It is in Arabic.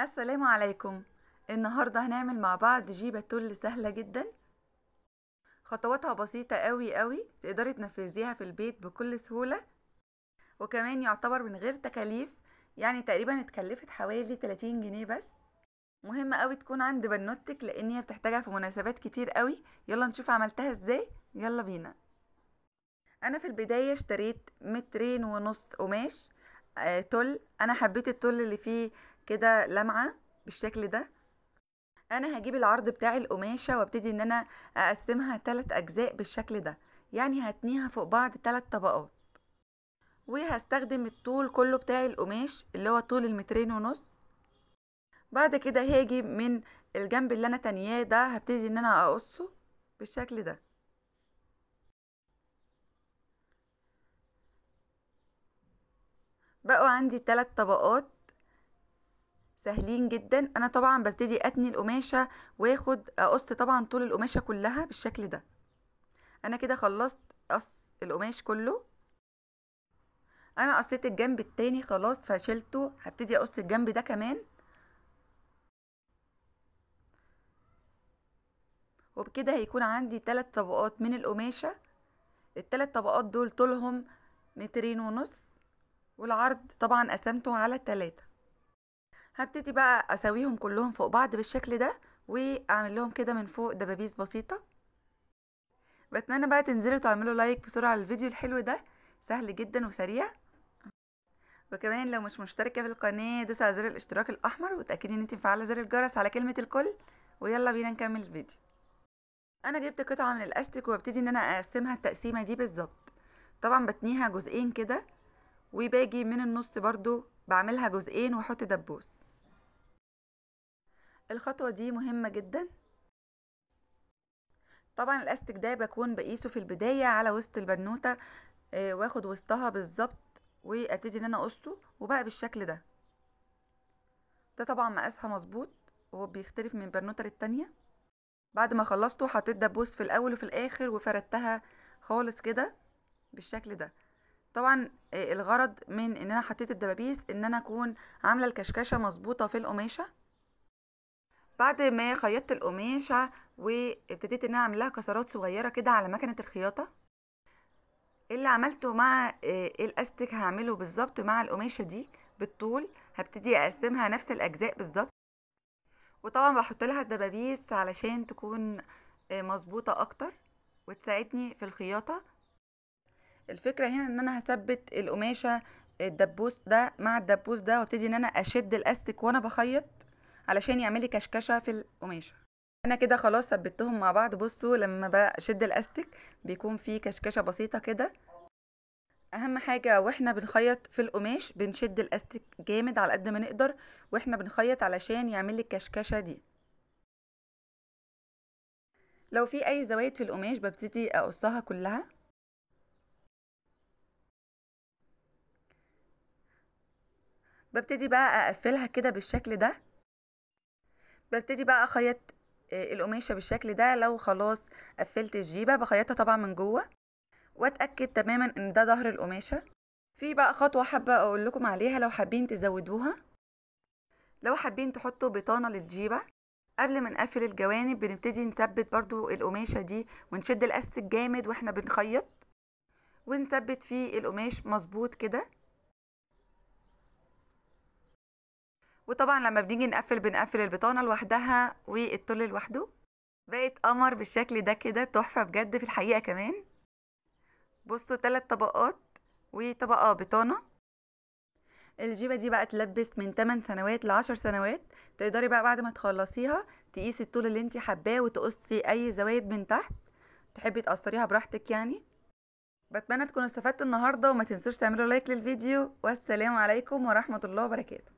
السلام عليكم النهاردة هنعمل مع بعض جيبة تل سهلة جدا خطواتها بسيطة قوي قوي تقدري تنفذيها في البيت بكل سهولة وكمان يعتبر من غير تكاليف يعني تقريبا اتكلفت حوالي 30 جنيه بس مهمة قوي تكون عند بنوتك لان هي بتحتاجها في مناسبات كتير قوي يلا نشوف عملتها ازاي يلا بينا انا في البداية اشتريت مترين ونص قماش آه، تل انا حبيت التل اللي فيه كده لمعة بالشكل ده انا هجيب العرض بتاع القماشة وابتدي ان انا اقسمها تلات اجزاء بالشكل ده يعني هتنيها فوق بعض تلات طبقات وهستخدم الطول كله بتاع القماش اللي هو طول المترين ونص بعد كده هاجي من الجنب اللي انا تانياه ده هبتدي ان انا اقصه بالشكل ده بقوا عندي تلات طبقات سهلين جدا انا طبعا ببتدي اتني القماشه واخد اقص طبعا طول القماشه كلها بالشكل ده انا كده خلصت قص القماش كله انا قصيت الجنب التاني خلاص فشلته هبتدي اقص الجنب ده كمان وبكده هيكون عندي ثلاث طبقات من القماشه الثلاث طبقات دول طولهم مترين ونص والعرض طبعا قسمته على ثلاثة هبتدي بقى اساويهم كلهم فوق بعض بالشكل ده واعمل لهم كده من فوق دبابيس بسيطة بتمنى بقى تنزلوا تعملوا لايك بسرعة للفيديو الحلو ده سهل جدا وسريع وكمان لو مش مشتركة في القناة دوس على زر الاشتراك الأحمر وتأكدي ان انت مفعلة زر الجرس على كلمة الكل ويلا بينا نكمل الفيديو انا جبت قطعة من الاستيك وابتدي ان انا اقسمها التقسيمة دي بالظبط طبعا بتنيها جزئين كده وباجي من النص برضو بعملها جزئين واحط دبوس الخطوة دي مهمة جدا طبعا الاستك ده بكون بقيسه في البداية على وسط البنوتة آه، واخد وسطها بالظبط وابتدي ان انا اقصه وبقى بالشكل ده ده طبعا مقاسها مظبوط وهو بيختلف من بنوتة للتانية بعد ما خلصته حطيت دبوس في الاول وفي الاخر وفردتها خالص كده بالشكل ده طبعا آه، الغرض من ان انا حطيت الدبابيس ان انا اكون عامله الكشكشه مظبوطه في القماشه بعد ما خيطت القماشه وابتديت ان انا اعمل لها كسرات صغيره كده على مكنه الخياطه اللي عملته مع آه، الاستك هعمله بالظبط مع القماشه دي بالطول هبتدي اقسمها نفس الاجزاء بالظبط وطبعا بحط لها الدبابيس علشان تكون آه، مظبوطه اكتر وتساعدني في الخياطه الفكره هنا ان انا هثبت القماشه الدبوس ده مع الدبوس ده وابتدي ان انا اشد الاستك وانا بخيط علشان يعمل لي كشكشه في القماشه انا كده خلاص ثبتهم مع بعض بصوا لما بشد الاستك بيكون في كشكشه بسيطه كده اهم حاجه واحنا بنخيط في القماش بنشد الاستك جامد على قد ما نقدر واحنا بنخيط علشان يعمل لي الكشكشه دي لو في اي زوايد في القماش ببتدي اقصها كلها ببتدي بقى اقفلها كده بالشكل ده ببتدي بقى اخيط آه، القماشه بالشكل ده لو خلاص قفلت الجيبه بخيطها طبعا من جوه واتاكد تماما ان ده ظهر القماشه في بقى خطوه حابه اقول لكم عليها لو حابين تزودوها لو حابين تحطوا بطانه للجيبه قبل ما نقفل الجوانب بنبتدي نثبت برضو القماشه دي ونشد الاستك جامد واحنا بنخيط ونثبت فيه القماش مظبوط كده وطبعا لما بنيجي نقفل بنقفل البطانه لوحدها والطل لوحده بقت قمر بالشكل ده كده تحفه بجد في الحقيقه كمان بصوا ثلاث طبقات وطبقه بطانه الجيبه دي بقى تلبس من 8 سنوات ل 10 سنوات تقدري بقى بعد ما تخلصيها تقيسي الطول اللي انت حباه وتقصي اي زوايد من تحت تحبي تقصريها براحتك يعني بتمنى تكونوا استفدتوا النهارده وما تنسوش تعملوا لايك للفيديو والسلام عليكم ورحمه الله وبركاته